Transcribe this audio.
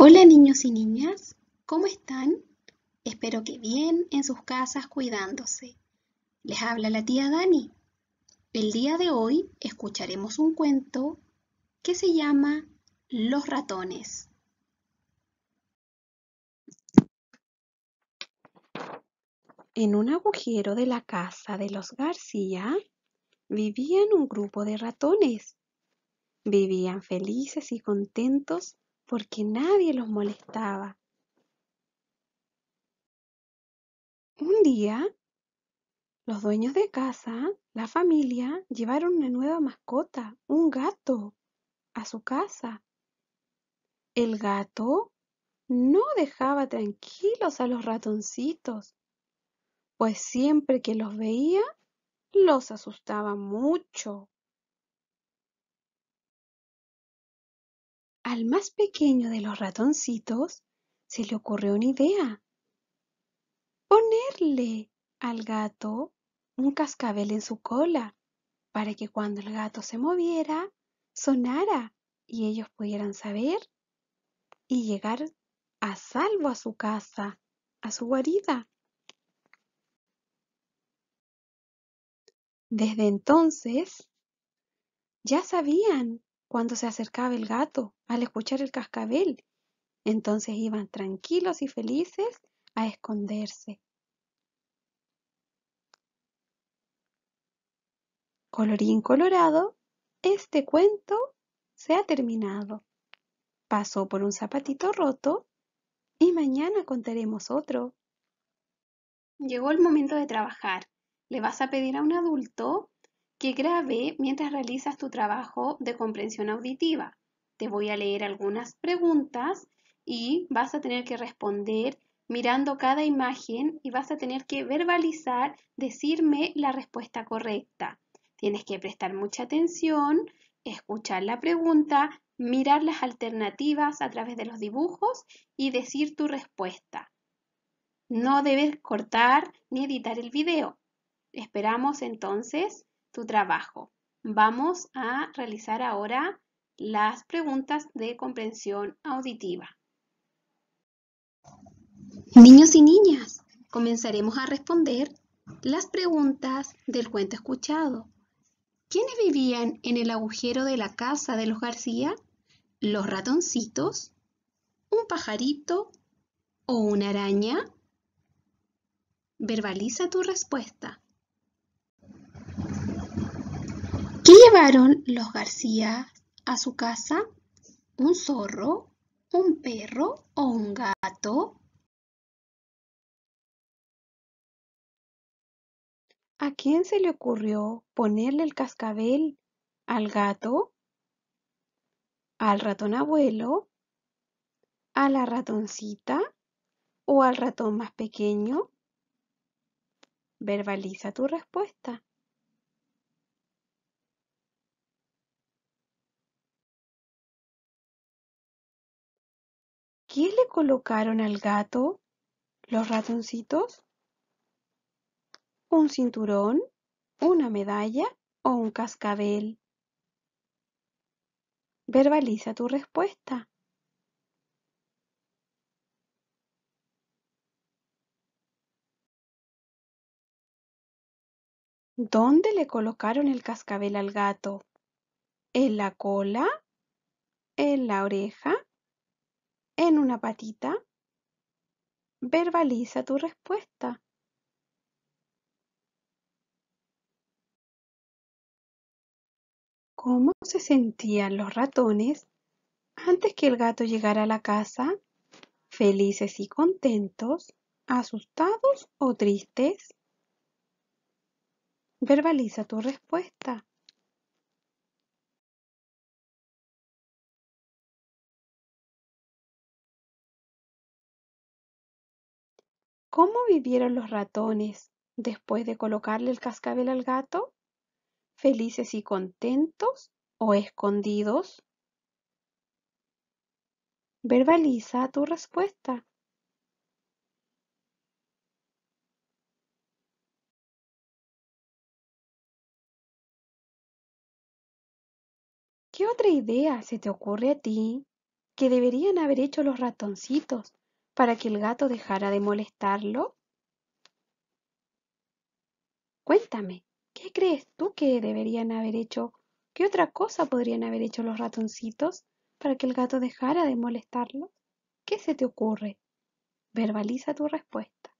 Hola niños y niñas, ¿cómo están? Espero que bien en sus casas cuidándose. Les habla la tía Dani. El día de hoy escucharemos un cuento que se llama Los ratones. En un agujero de la casa de los García vivían un grupo de ratones. Vivían felices y contentos porque nadie los molestaba. Un día, los dueños de casa, la familia, llevaron una nueva mascota, un gato, a su casa. El gato no dejaba tranquilos a los ratoncitos, pues siempre que los veía, los asustaba mucho. Al más pequeño de los ratoncitos se le ocurrió una idea. Ponerle al gato un cascabel en su cola para que cuando el gato se moviera, sonara y ellos pudieran saber y llegar a salvo a su casa, a su guarida. Desde entonces, ya sabían cuando se acercaba el gato al escuchar el cascabel. Entonces iban tranquilos y felices a esconderse. Colorín colorado, este cuento se ha terminado. Pasó por un zapatito roto y mañana contaremos otro. Llegó el momento de trabajar. ¿Le vas a pedir a un adulto que grabe mientras realizas tu trabajo de comprensión auditiva. Te voy a leer algunas preguntas y vas a tener que responder mirando cada imagen y vas a tener que verbalizar, decirme la respuesta correcta. Tienes que prestar mucha atención, escuchar la pregunta, mirar las alternativas a través de los dibujos y decir tu respuesta. No debes cortar ni editar el video. Esperamos entonces tu trabajo. Vamos a realizar ahora las preguntas de comprensión auditiva. Niños y niñas, comenzaremos a responder las preguntas del cuento escuchado. ¿Quiénes vivían en el agujero de la casa de los García? ¿Los ratoncitos? ¿Un pajarito? ¿O una araña? Verbaliza tu respuesta. ¿Qué llevaron los García a su casa? ¿Un zorro? ¿Un perro o un gato? ¿A quién se le ocurrió ponerle el cascabel? ¿Al gato? ¿Al ratón abuelo? ¿A la ratoncita? ¿O al ratón más pequeño? Verbaliza tu respuesta. qué le colocaron al gato los ratoncitos? ¿Un cinturón, una medalla o un cascabel? Verbaliza tu respuesta. ¿Dónde le colocaron el cascabel al gato? ¿En la cola? ¿En la oreja? en una patita, verbaliza tu respuesta. ¿Cómo se sentían los ratones antes que el gato llegara a la casa? ¿Felices y contentos? ¿Asustados o tristes? Verbaliza tu respuesta. ¿Cómo vivieron los ratones después de colocarle el cascabel al gato? ¿Felices y contentos o escondidos? Verbaliza tu respuesta. ¿Qué otra idea se te ocurre a ti que deberían haber hecho los ratoncitos para que el gato dejara de molestarlo? Cuéntame, ¿qué crees tú que deberían haber hecho? ¿Qué otra cosa podrían haber hecho los ratoncitos para que el gato dejara de molestarlo? ¿Qué se te ocurre? Verbaliza tu respuesta.